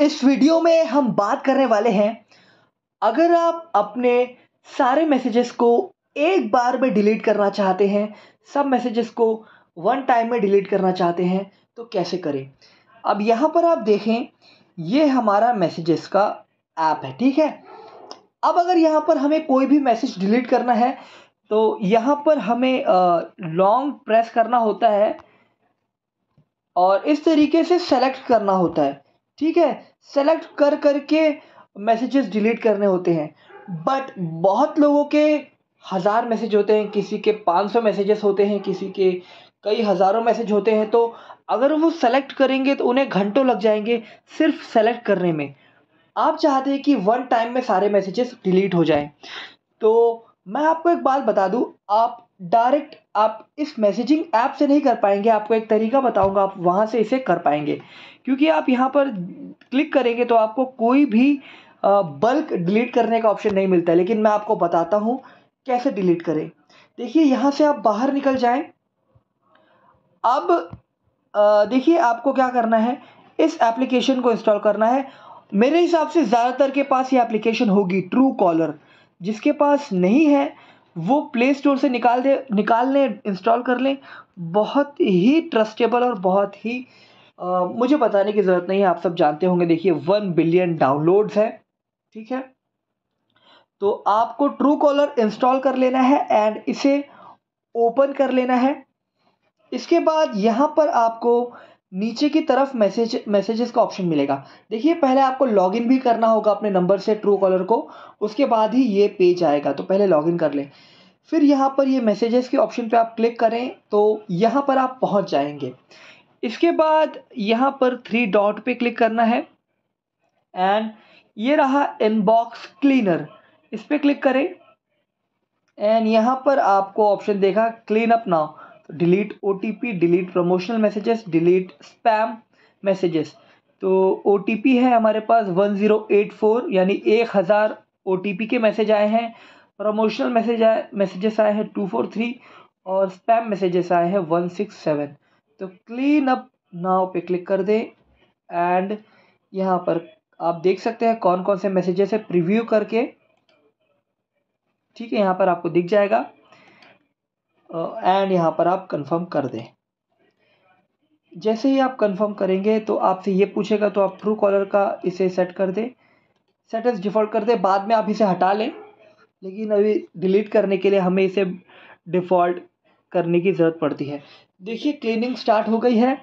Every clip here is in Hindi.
इस वीडियो में हम बात करने वाले हैं अगर आप अपने सारे मैसेजेस को एक बार में डिलीट करना चाहते हैं सब मैसेजेस को वन टाइम में डिलीट करना चाहते हैं तो कैसे करें अब यहाँ पर आप देखें ये हमारा मैसेजेस का ऐप है ठीक है अब अगर यहाँ पर हमें कोई भी मैसेज डिलीट करना है तो यहाँ पर हमें लॉन्ग प्रेस करना होता है और इस तरीके से सेलेक्ट करना होता है ठीक है सेलेक्ट कर करके मैसेजेस डिलीट करने होते हैं बट बहुत लोगों के हज़ार मैसेज होते हैं किसी के पाँच सौ मैसेजेस होते हैं किसी के कई हज़ारों मैसेज होते हैं तो अगर वो सेलेक्ट करेंगे तो उन्हें घंटों लग जाएंगे सिर्फ सेलेक्ट करने में आप चाहते हैं कि वन टाइम में सारे मैसेजेस डिलीट हो जाएं तो मैं आपको एक बात बता दूं आप डायरेक्ट आप इस मैसेजिंग ऐप से नहीं कर पाएंगे आपको एक तरीका बताऊंगा आप वहां से इसे कर पाएंगे क्योंकि आप यहाँ पर क्लिक करेंगे तो आपको कोई भी बल्क डिलीट करने का ऑप्शन नहीं मिलता है लेकिन मैं आपको बताता हूँ कैसे डिलीट करें देखिए यहाँ से आप बाहर निकल जाएं अब देखिए आपको क्या करना है इस एप्लीकेशन को इंस्टॉल करना है मेरे हिसाब से ज़्यादातर के पास ये एप्लीकेशन होगी ट्रू कॉलर जिसके पास नहीं है वो प्ले स्टोर से निकाल दे निकाल लें इंस्टॉल कर लें बहुत ही ट्रस्टेबल और बहुत ही आ, मुझे बताने की ज़रूरत नहीं है आप सब जानते होंगे देखिए वन बिलियन डाउनलोड्स है ठीक है तो आपको ट्रू कॉलर इंस्टॉल कर लेना है एंड इसे ओपन कर लेना है इसके बाद यहाँ पर आपको नीचे की तरफ मैसेज मैसेजेस का ऑप्शन मिलेगा देखिए पहले आपको लॉगिन भी करना होगा अपने नंबर से ट्रू कॉलर को उसके बाद ही ये पेज आएगा तो पहले लॉगिन कर लें फिर यहाँ पर ये मैसेजेस के ऑप्शन पे आप क्लिक करें तो यहाँ पर आप पहुँच जाएंगे इसके बाद यहाँ पर थ्री डॉट पे क्लिक करना है एंड ये रहा इनबॉक्स क्लीनर इस पर क्लिक करें एंड यहाँ पर आपको ऑप्शन देखा क्लीन अप नाउ डिलीट ओ delete promotional messages delete spam messages तो ओ है हमारे पास 1084 यानी 1000 ओ के मैसेज आए हैं प्रमोशनल मैसेज आए मैसेजेस आए हैं 243 और स्पैम मैसेजेस आए हैं 167 तो क्लीन अप नाव पे क्लिक कर दें एंड यहाँ पर आप देख सकते हैं कौन कौन से मैसेजेस है प्रिव्यू करके ठीक है यहाँ पर आपको दिख जाएगा एंड यहाँ पर आप कंफर्म कर दें जैसे ही आप कंफर्म करेंगे तो आपसे ये पूछेगा तो आप ट्रू कॉलर का इसे सेट कर दें सेट एज डिफ़ॉल्ट कर दें बाद में आप इसे हटा लें लेकिन अभी डिलीट करने के लिए हमें इसे डिफ़ॉल्ट करने की ज़रूरत पड़ती है देखिए क्लीनिंग स्टार्ट हो गई है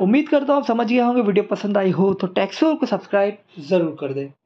उम्मीद करता हूँ आप समझ गए होंगे वीडियो पसंद आई हो तो टैक्सोर को सब्सक्राइब ज़रूर कर दें